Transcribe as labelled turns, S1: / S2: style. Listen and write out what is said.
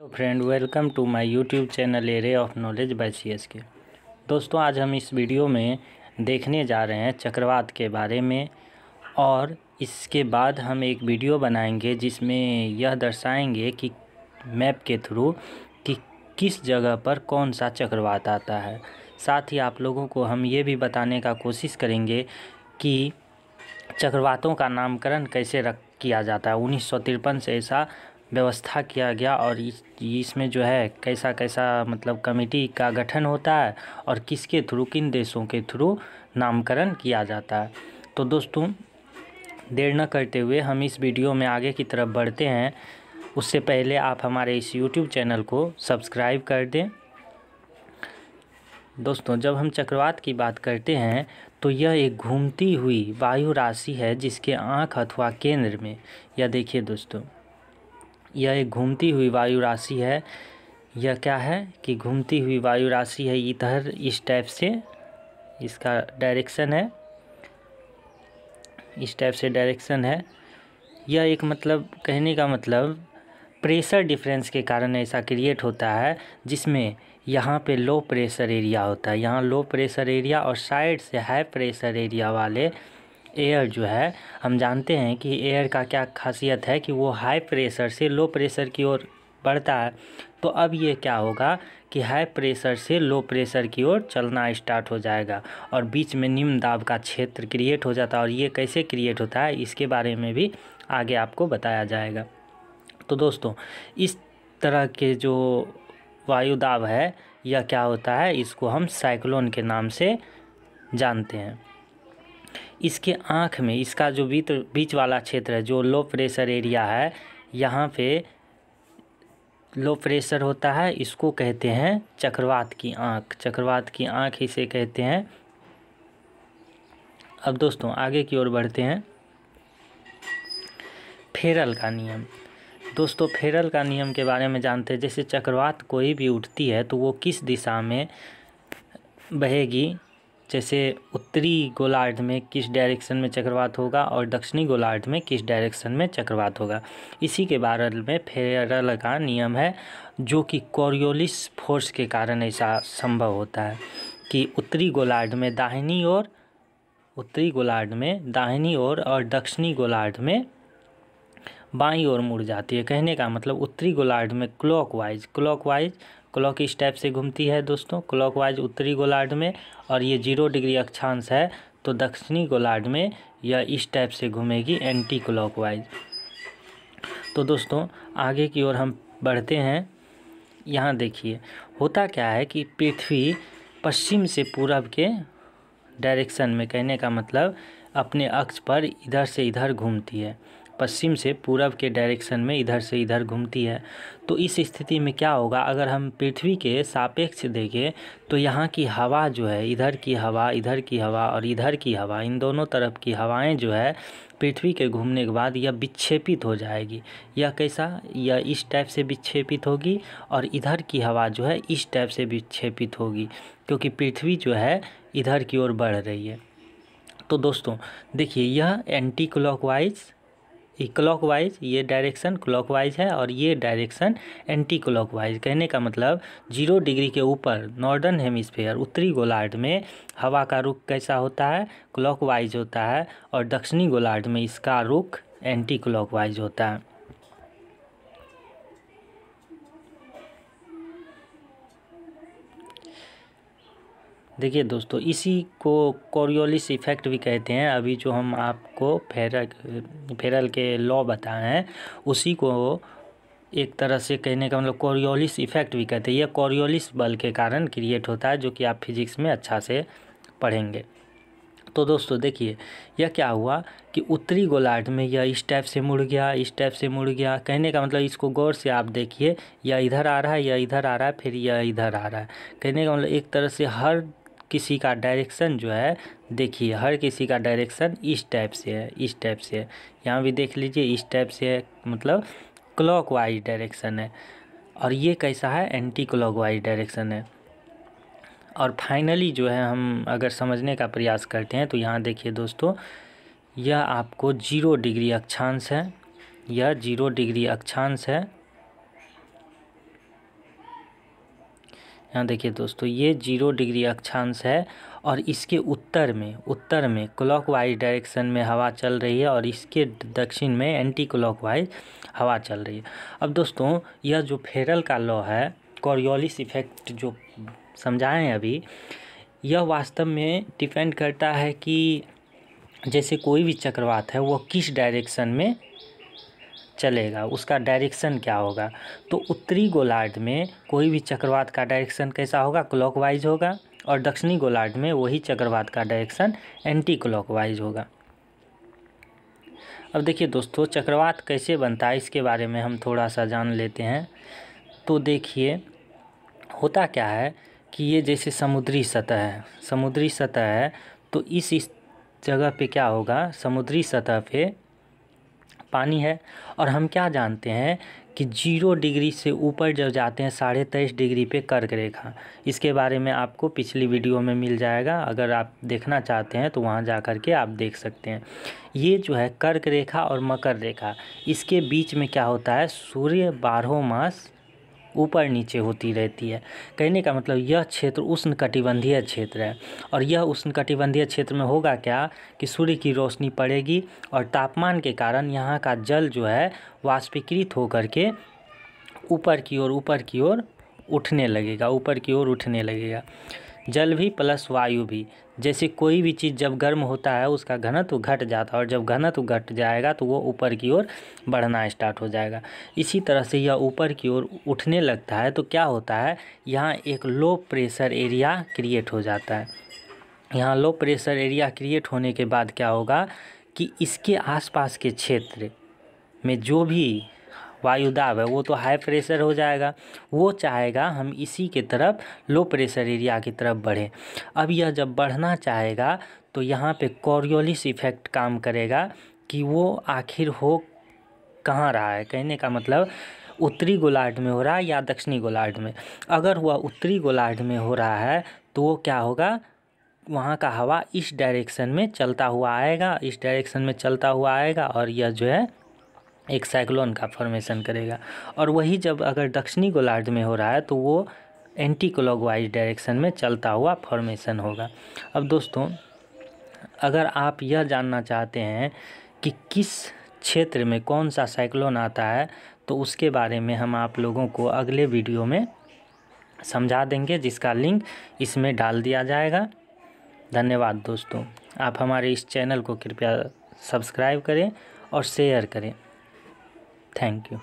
S1: hello friend welcome to my YouTube channel array of knowledge बाय के दोस्तों आज हम इस वीडियो में देखने जा रहे हैं चक्रवात के बारे में और इसके बाद हम एक वीडियो बनाएंगे जिसमें यह दर्शाएंगे कि मैप के थ्रू कि किस जगह पर कौन सा चक्रवात आता है साथ ही आप लोगों को हम ये भी बताने का कोशिश करेंगे कि चक्रवातों का नामकरण कैसे रख किया जाता है उन्नीस से ऐसा व्यवस्था किया गया और इस इसमें जो है कैसा कैसा मतलब कमेटी का गठन होता है और किसके थ्रू किन देशों के थ्रू नामकरण किया जाता है तो दोस्तों देर न करते हुए हम इस वीडियो में आगे की तरफ बढ़ते हैं उससे पहले आप हमारे इस यूट्यूब चैनल को सब्सक्राइब कर दें दोस्तों जब हम चक्रवात की बात करते हैं तो यह एक घूमती हुई वायु राशि है जिसके आँख अथवा केंद्र में यह देखिए दोस्तों यह एक घूमती हुई वायु राशि है यह क्या है कि घूमती हुई वायु राशि है इधर इस टाइप से इसका डायरेक्शन है इस टाइप से डायरेक्शन है यह एक मतलब कहने का मतलब प्रेशर डिफरेंस के कारण ऐसा क्रिएट होता है जिसमें यहाँ पे लो प्रेशर एरिया होता है यहाँ लो प्रेशर एरिया और साइड से हाई प्रेशर एरिया वाले एयर जो है हम जानते हैं कि एयर का क्या खासियत है कि वो हाई प्रेशर से लो प्रेशर की ओर बढ़ता है तो अब ये क्या होगा कि हाई प्रेशर से लो प्रेशर की ओर चलना स्टार्ट हो जाएगा और बीच में निम्न दाब का क्षेत्र क्रिएट हो जाता है और ये कैसे क्रिएट होता है इसके बारे में भी आगे आपको बताया जाएगा तो दोस्तों इस तरह के जो वायु दाब है या क्या होता है इसको हम साइक्लोन के नाम से जानते हैं इसके आँख में इसका जो बीच बीच वाला क्षेत्र है जो लो प्रेशर एरिया है यहाँ पे लो प्रेशर होता है इसको कहते हैं चक्रवात की आँख चक्रवात की आँख इसे कहते हैं अब दोस्तों आगे की ओर बढ़ते हैं फेरल का नियम दोस्तों फेरल का नियम के बारे में जानते हैं जैसे चक्रवात कोई भी उठती है तो वो किस दिशा में बहेगी जैसे उत्तरी गोलार्ध में किस डायरेक्शन में चक्रवात होगा और दक्षिणी गोलार्ध में किस डायरेक्शन में चक्रवात होगा इसी के बारे में फेरल का नियम है जो कि कोरियोलिस फोर्स के कारण ऐसा संभव होता है कि उत्तरी गोलार्ध में दाहिनी ओर उत्तरी गोलार्ध में दाहिनी ओर और, और दक्षिणी गोलार्ध में बाई ओर मुड़ जाती है कहने का मतलब उत्तरी गोलार्ध में क्लॉकवाइज क्लॉकवाइज क्लॉक इस टाइप से घूमती है दोस्तों क्लॉकवाइज उत्तरी गोलार्ध में और ये जीरो डिग्री अक्षांश है तो दक्षिणी गोलार्ध में यह इस टाइप से घूमेगी एंटी वाइज तो दोस्तों आगे की ओर हम बढ़ते हैं यहाँ देखिए होता क्या है कि पृथ्वी पश्चिम से पूरब के डायरेक्शन में कहने का मतलब अपने अक्ष पर इधर से इधर घूमती है पश्चिम से पूरब के डायरेक्शन में इधर से इधर घूमती है तो इस स्थिति में क्या होगा अगर हम पृथ्वी के सापेक्ष देखें तो यहाँ की हवा जो है इधर की हवा इधर की हवा और इधर की हवा इन दोनों तरफ की हवाएं जो है पृथ्वी के घूमने के बाद यह विक्षेपित हो जाएगी यह कैसा यह इस टाइप से विक्षेपित होगी और इधर की हवा जो है इस टाइप से विक्षेपित होगी क्योंकि पृथ्वी जो है इधर की ओर बढ़ रही है तो दोस्तों देखिए यह एंटी क्लॉकवाइज ये वाइज ये डायरेक्शन क्लॉकवाइज है और ये डायरेक्शन एंटी क्लॉक वाइज कहने का मतलब जीरो डिग्री के ऊपर नॉर्दर्न हेमिस्फेयर उत्तरी गोलार्ध में हवा का रुख कैसा होता है क्लॉकवाइज होता है और दक्षिणी गोलार्ध में इसका रुख एंटी क्लॉक वाइज होता है देखिए दोस्तों इसी को कोरियोलिस इफ़ेक्ट भी कहते हैं अभी जो हम आपको फेरल फेरल के लॉ बताए हैं उसी को एक तरह से कहने का मतलब कोरियोलिस इफ़ेक्ट भी कहते हैं यह कोरियोलिस बल के कारण क्रिएट होता है जो कि आप फिजिक्स में अच्छा से पढ़ेंगे तो दोस्तों देखिए यह क्या हुआ कि उत्तरी गोलार्ध में यह इस टाइप से मुड़ गया इस टाइप से मुड़ गया कहने का मतलब इसको गौर से आप देखिए यह इधर आ रहा है यह इधर आ रहा है फिर यह इधर आ रहा है कहने का मतलब एक तरह से हर किसी का डायरेक्शन जो है देखिए हर किसी का डायरेक्शन इस टाइप से है इस टाइप से है यहाँ भी देख लीजिए इस टाइप से है मतलब क्लॉक वाइज डायरेक्शन है और ये कैसा है एंटी क्लॉक वाइज डायरेक्शन है और फाइनली जो है हम अगर समझने का प्रयास करते हैं तो यहाँ देखिए दोस्तों यह आपको जीरो डिग्री अक्षांश है यह जीरो डिग्री अक्षांश है यहाँ देखिए दोस्तों ये जीरो डिग्री अक्षांश है और इसके उत्तर में उत्तर में क्लॉकवाइज डायरेक्शन में हवा चल रही है और इसके दक्षिण में एंटी क्लॉकवाइज हवा चल रही है अब दोस्तों यह जो फेरल का लॉ है कॉरियोलिस इफेक्ट जो समझाएं अभी यह वास्तव में डिपेंड करता है कि जैसे कोई भी चक्रवात है वो किस डायरेक्शन में चलेगा उसका डायरेक्शन क्या होगा तो उत्तरी गोलार्ध में कोई भी चक्रवात का डायरेक्शन कैसा होगा क्लॉकवाइज होगा और दक्षिणी गोलार्ध में वही चक्रवात का डायरेक्शन एंटी क्लॉकवाइज होगा अब देखिए दोस्तों चक्रवात कैसे बनता है इसके बारे में हम थोड़ा सा जान लेते हैं तो देखिए होता क्या है कि ये जैसे समुद्री सतह है समुद्री सतह है तो इस, इस जगह पे क्या होगा समुद्री सतह पे पानी है और हम क्या जानते हैं कि जीरो डिग्री से ऊपर जब जाते हैं साढ़े तेईस डिग्री पे कर्क रेखा इसके बारे में आपको पिछली वीडियो में मिल जाएगा अगर आप देखना चाहते हैं तो वहाँ जा कर के आप देख सकते हैं ये जो है कर्क रेखा और मकर रेखा इसके बीच में क्या होता है सूर्य बारहों मास ऊपर नीचे होती रहती है कहने का मतलब यह क्षेत्र उष्णकटिबंधीय क्षेत्र है और यह उष्णकटिबंधीय क्षेत्र में होगा क्या कि सूर्य की रोशनी पड़ेगी और तापमान के कारण यहाँ का जल जो है वाष्पीकृत होकर के ऊपर की ओर ऊपर की ओर उठने लगेगा ऊपर की ओर उठने लगेगा जल भी प्लस वायु भी जैसे कोई भी चीज़ जब गर्म होता है उसका घनत्व घट जाता है और जब घनत्व घट जाएगा तो वो ऊपर की ओर बढ़ना स्टार्ट हो जाएगा इसी तरह से यह ऊपर की ओर उठने लगता है तो क्या होता है यहाँ एक लो प्रेशर एरिया क्रिएट हो जाता है यहाँ लो प्रेशर एरिया क्रिएट होने के बाद क्या होगा कि इसके आसपास के क्षेत्र में जो भी वायुदाब है वो तो हाई प्रेशर हो जाएगा वो चाहेगा हम इसी के तरफ लो प्रेशर एरिया की तरफ बढ़े अब यह जब बढ़ना चाहेगा तो यहाँ पे कॉरियोलिस इफेक्ट काम करेगा कि वो आखिर हो कहाँ रहा है कहने का मतलब उत्तरी गोलार्ध में हो रहा है या दक्षिणी गोलार्ध में अगर वह उत्तरी गोलार्ध में हो रहा है तो वो क्या होगा वहाँ का हवा इस डायरेक्शन में चलता हुआ आएगा इस डायरेक्शन में चलता हुआ आएगा और यह जो है एक साइक्लोन का फॉर्मेशन करेगा और वही जब अगर दक्षिणी गोलार्ध में हो रहा है तो वो एंटी क्लॉकवाइज डायरेक्शन में चलता हुआ फॉर्मेशन होगा अब दोस्तों अगर आप यह जानना चाहते हैं कि किस क्षेत्र में कौन सा साइक्लोन आता है तो उसके बारे में हम आप लोगों को अगले वीडियो में समझा देंगे जिसका लिंक इसमें डाल दिया जाएगा धन्यवाद दोस्तों आप हमारे इस चैनल को कृपया सब्सक्राइब करें और शेयर करें থ্যাংক ইউ